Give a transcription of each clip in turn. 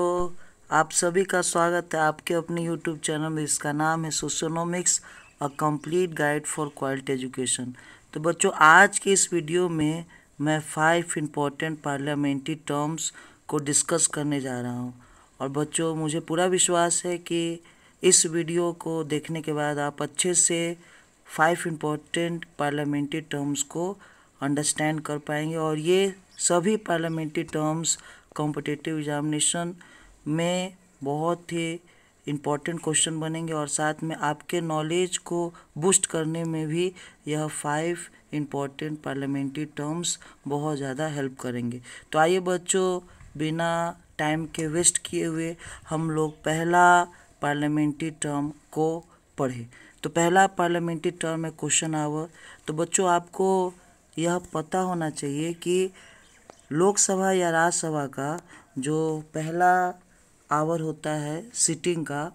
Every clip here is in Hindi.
तो आप सभी का स्वागत है आपके अपने यूट्यूब चैनल में इसका नाम है socionomics a complete guide for quality education तो बच्चों आज के इस वीडियो में मैं फाइव इम्पॉर्टेंट पार्लियामेंट्री टर्म्स को डिस्कस करने जा रहा हूँ और बच्चों मुझे पूरा विश्वास है कि इस वीडियो को देखने के बाद आप अच्छे से फाइव इम्पॉर्टेंट पार्लियामेंट्री टर्म्स को अंडरस्टैंड कर पाएंगे और ये सभी पार्लियामेंट्री टर्म्स कॉम्पिटिटिव एग्ज़ामिनेशन में बहुत ही इम्पॉर्टेंट क्वेश्चन बनेंगे और साथ में आपके नॉलेज को बूस्ट करने में भी यह फाइव इम्पॉर्टेंट पार्लियामेंट्री टर्म्स बहुत ज़्यादा हेल्प करेंगे तो आइए बच्चों बिना टाइम के वेस्ट किए हुए हम लोग पहला पार्लियामेंट्री टर्म को पढ़ें तो पहला पार्लियामेंट्री टर्म है क्वेश्चन आवर तो बच्चों आपको यह पता होना चाहिए कि लोकसभा या राज्यसभा का जो पहला आवर होता है सिटिंग का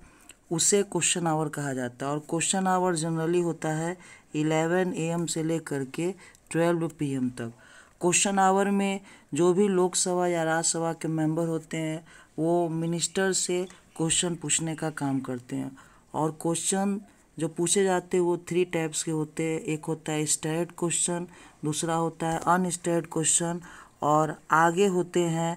उसे क्वेश्चन आवर कहा जाता है और क्वेश्चन आवर जनरली होता है इलेवन एम से लेकर के ट्वेल्व पीएम तक क्वेश्चन आवर में जो भी लोकसभा या राज्यसभा के मेंबर होते हैं वो मिनिस्टर से क्वेश्चन पूछने का काम करते हैं और क्वेश्चन जो पूछे जाते हैं वो थ्री टाइप्स के होते हैं एक होता है स्टेट क्वेश्चन दूसरा होता है अनस्टेट क्वेश्चन और आगे होते हैं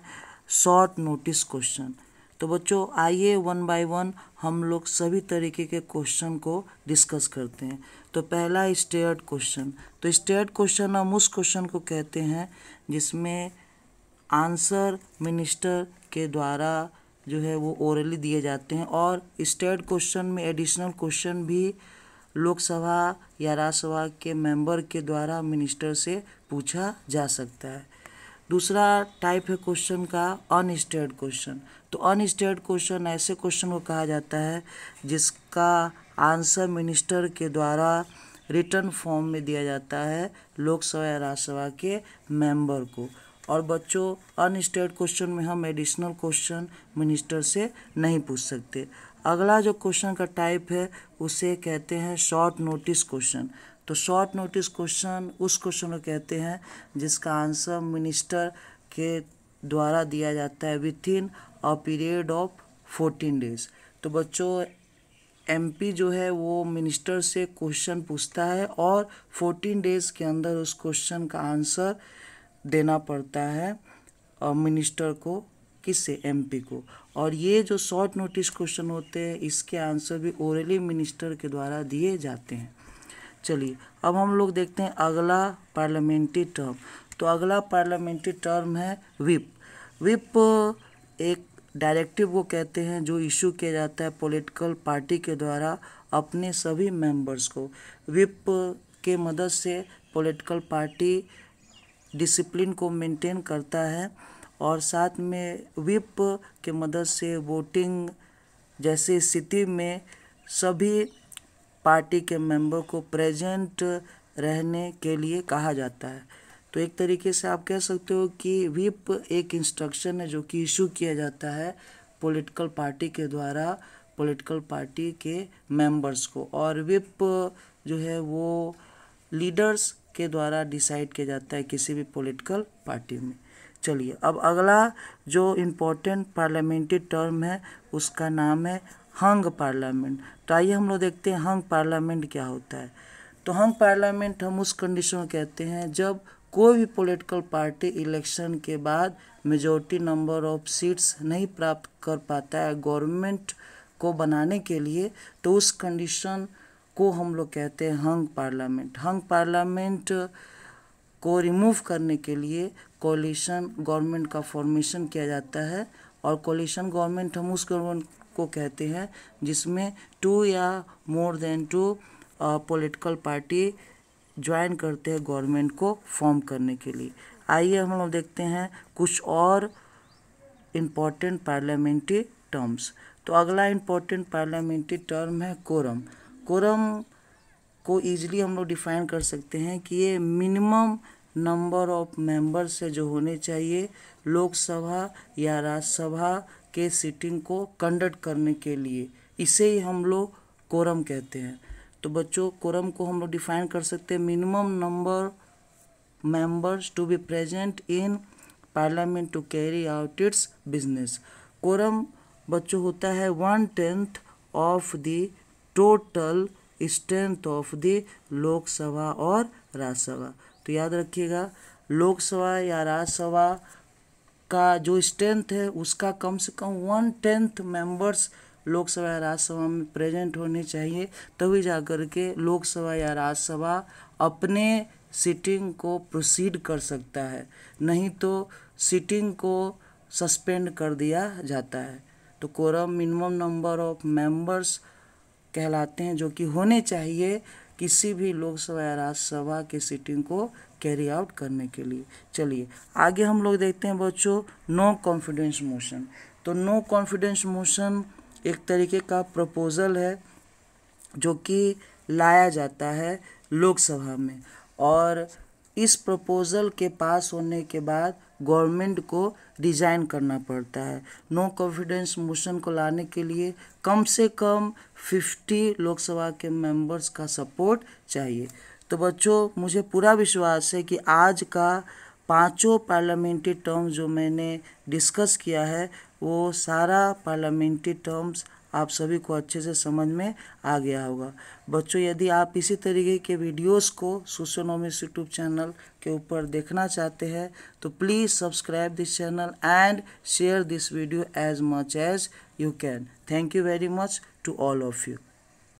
शॉर्ट नोटिस क्वेश्चन तो बच्चों आइए वन बाय वन हम लोग सभी तरीके के क्वेश्चन को डिस्कस करते हैं तो पहला स्टेट क्वेश्चन तो स्टेट क्वेश्चन हम उस क्वेश्चन को कहते हैं जिसमें आंसर मिनिस्टर के द्वारा जो है वो ओरली दिए जाते हैं और स्टेट क्वेश्चन में एडिशनल क्वेश्चन भी लोकसभा या राज्यसभा के मेंबर के द्वारा मिनिस्टर से पूछा जा सकता है दूसरा टाइप है क्वेश्चन का अनस्टेड क्वेश्चन तो अनस्टेड क्वेश्चन ऐसे क्वेश्चन को कहा जाता है जिसका आंसर मिनिस्टर के द्वारा रिटर्न फॉर्म में दिया जाता है लोकसभा या राज्यसभा के मेंबर को और बच्चों अनस्टेड क्वेश्चन में हम एडिशनल क्वेश्चन मिनिस्टर से नहीं पूछ सकते अगला जो क्वेश्चन का टाइप है उसे कहते हैं शॉर्ट नोटिस क्वेश्चन तो शॉर्ट नोटिस क्वेश्चन उस क्वेश्चन को कहते हैं जिसका आंसर मिनिस्टर के द्वारा दिया जाता है within a period of fourteen days तो बच्चों एमपी जो है वो मिनिस्टर से क्वेश्चन पूछता है और फोर्टीन डेज के अंदर उस क्वेश्चन का आंसर देना पड़ता है मिनिस्टर को किससे एमपी को और ये जो शॉर्ट नोटिस क्वेश्चन होते हैं इसके आंसर भी ओरली मिनिस्टर के द्वारा दिए जाते हैं चलिए अब हम लोग देखते हैं अगला पार्लियामेंट्री टर्म तो अगला पार्लियामेंट्री टर्म है विप विप एक डायरेक्टिव को कहते हैं जो इशू किया जाता है पॉलिटिकल पार्टी के द्वारा अपने सभी मेंबर्स को विप के मदद से पॉलिटिकल पार्टी डिसिप्लिन को मेंटेन करता है और साथ में विप के मदद से वोटिंग जैसे स्थिति में सभी पार्टी के मेंबर को प्रेजेंट रहने के लिए कहा जाता है तो एक तरीके से आप कह सकते हो कि विप एक इंस्ट्रक्शन है जो कि इशू किया जाता है पॉलिटिकल पार्टी के द्वारा पॉलिटिकल पार्टी के मेंबर्स को और विप जो है वो लीडर्स के द्वारा डिसाइड किया जाता है किसी भी पॉलिटिकल पार्टी में चलिए अब अगला जो इम्पोर्टेंट पार्लियामेंट्री टर्म है उसका नाम है हंग पार्लियामेंट तो आइए हम लोग देखते हैं हंग पार्लियामेंट क्या होता है तो हंग पार्लियामेंट हम उस कंडीशन में कहते हैं जब कोई भी पॉलिटिकल पार्टी इलेक्शन के बाद मेजोरिटी नंबर ऑफ सीट्स नहीं प्राप्त कर पाता है गवर्नमेंट को बनाने के लिए तो उस कंडीशन को हम लोग कहते हैं हंग पार्लियामेंट हंग पार्लियामेंट को रिमूव करने के लिए कोलिशन गवर्नमेंट का फॉर्मेशन किया जाता है और कोलिशन गवर्नमेंट हम उस गवर्नमेंट को कहते हैं जिसमें टू या more than two political party join करते हैं गवर्नमेंट को फॉर्म करने के लिए आइए हम लोग देखते हैं कुछ और इम्पॉर्टेंट पार्लियामेंट्री टर्म्स तो अगला इम्पॉर्टेंट पार्लियामेंट्री टर्म है कोरम कोरम को ईजिली हम लोग डिफाइन कर सकते हैं कि ये मिनिमम नंबर ऑफ मेंबर से जो होने चाहिए लोकसभा या राज्यसभा के सिटिंग को कंडक्ट करने के लिए इसे ही हम लोग कोरम कहते हैं तो बच्चों कोरम को हम लोग डिफाइन कर सकते हैं minimum number members to be present in parliament to carry out its business quorum बच्चों होता है one tenth of the total strength of the Lok Sabha और राज्यसभा तो याद रखिएगा लोकसभा या राज्यसभा का जो स्ट्रेंथ है उसका कम से कम वन टेंथ मेंबर्स लोकसभा या राज्यसभा में प्रेजेंट होने चाहिए तभी जा कर के लोकसभा या राज्यसभा अपने सिटिंग को प्रोसीड कर सकता है नहीं तो सिटिंग को सस्पेंड कर दिया जाता है तो quorum minimum number of members कहलाते हैं जो कि होने चाहिए किसी भी लोकसभा या राज्यसभा के सीटिंग को कैरी आउट करने के लिए चलिए आगे हम लोग देखते हैं बच्चों नो कॉन्फिडेंस मोशन तो नो कॉन्फिडेंस मोशन एक तरीके का प्रपोजल है जो कि लाया जाता है लोकसभा में और इस प्रपोजल के पास होने के बाद गवर्नमेंट को रिज़ाइन करना पड़ता है नो कॉन्फिडेंस मोशन को लाने के लिए कम से कम 50 लोकसभा के मेंबर्स का सपोर्ट चाहिए तो बच्चों मुझे पूरा विश्वास है कि आज का पांचों पार्लियामेंट्री टर्म जो मैंने डिस्कस किया है वो सारा पार्लियामेंट्री टर्म्स आप सभी को अच्छे से समझ में आ गया होगा बच्चों यदि आप इसी तरीके के वीडियोस को सोशोनॉमिक्स यूट्यूब चैनल के ऊपर देखना चाहते हैं तो please subscribe this channel and share this video as much as you can thank you very much to all of you